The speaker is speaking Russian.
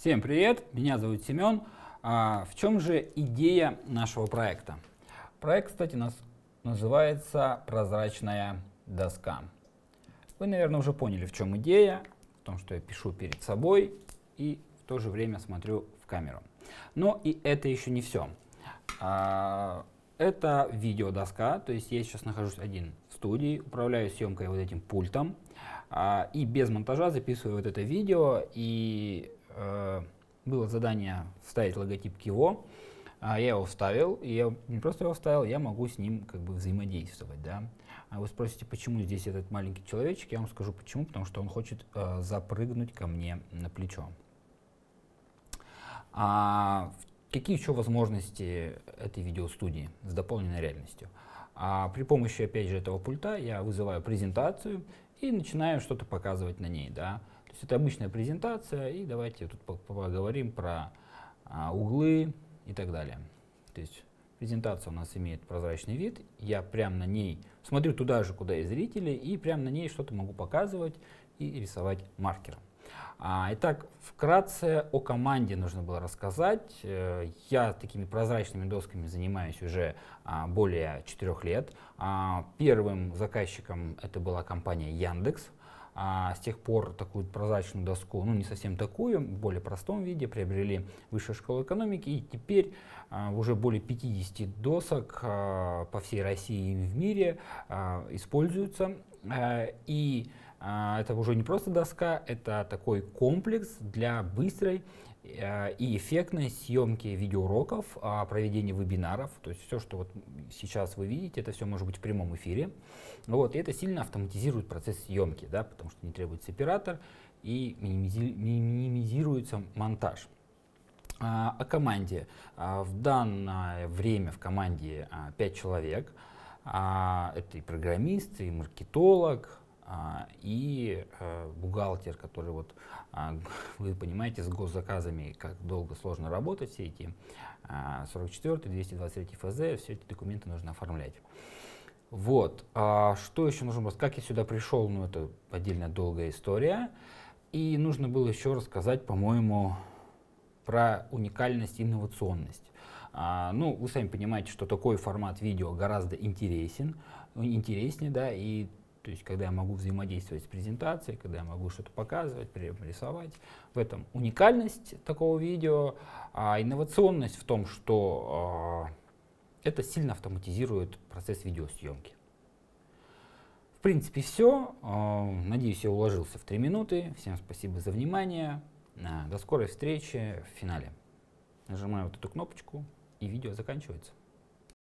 Всем привет, меня зовут Семен. А в чем же идея нашего проекта? Проект, кстати, нас называется «Прозрачная доска». Вы, наверное, уже поняли, в чем идея, в том, что я пишу перед собой и в то же время смотрю в камеру. Но и это еще не все. А, это видеодоска, то есть я сейчас нахожусь один в студии, управляю съемкой вот этим пультом а, и без монтажа записываю вот это видео и Э, было задание вставить логотип КИО, а я его вставил, и я не просто его вставил, я могу с ним как бы взаимодействовать, да. А вы спросите, почему здесь этот маленький человечек, я вам скажу почему, потому что он хочет э, запрыгнуть ко мне на плечо. А какие еще возможности этой видеостудии с дополненной реальностью? А при помощи, опять же, этого пульта я вызываю презентацию и начинаю что-то показывать на ней, да. То есть это обычная презентация, и давайте тут поговорим про а, углы и так далее. То есть презентация у нас имеет прозрачный вид, я прямо на ней смотрю туда же, куда и зрители, и прямо на ней что-то могу показывать и рисовать маркером. А, итак, вкратце о команде нужно было рассказать. Э, я такими прозрачными досками занимаюсь уже а, более 4 лет. А, первым заказчиком это была компания Яндекс а с тех пор такую прозрачную доску, ну не совсем такую, в более простом виде приобрели Высшая школа экономики. И теперь а, уже более 50 досок а, по всей России и в мире а, используются. А, и а, это уже не просто доска, это такой комплекс для быстрой э, и эффектной съемки видеоуроков, а, проведения вебинаров, то есть все, что вот сейчас вы видите, это все может быть в прямом эфире. Вот, и это сильно автоматизирует процесс съемки, да, потому что не требуется оператор и минимизируется монтаж. А, о команде. В данное время в команде 5 человек. Это и программист, и маркетолог, а, и э, бухгалтер, который вот, а, вы понимаете, с госзаказами, как долго сложно работать, все эти 44, 223 ФЗ, все эти документы нужно оформлять. Вот, а что еще нужно рассказать, как я сюда пришел, ну это отдельно долгая история, и нужно было еще рассказать, по-моему, про уникальность и инновационность. А, ну, вы сами понимаете, что такой формат видео гораздо интересен, интереснее, да, и то есть, когда я могу взаимодействовать с презентацией, когда я могу что-то показывать, рисовать. В этом уникальность такого видео, а инновационность в том, что э, это сильно автоматизирует процесс видеосъемки. В принципе, все. Э, а, надеюсь, я уложился в 3 минуты. Всем спасибо за внимание. А, до скорой встречи в финале. Нажимаю вот эту кнопочку, и видео заканчивается.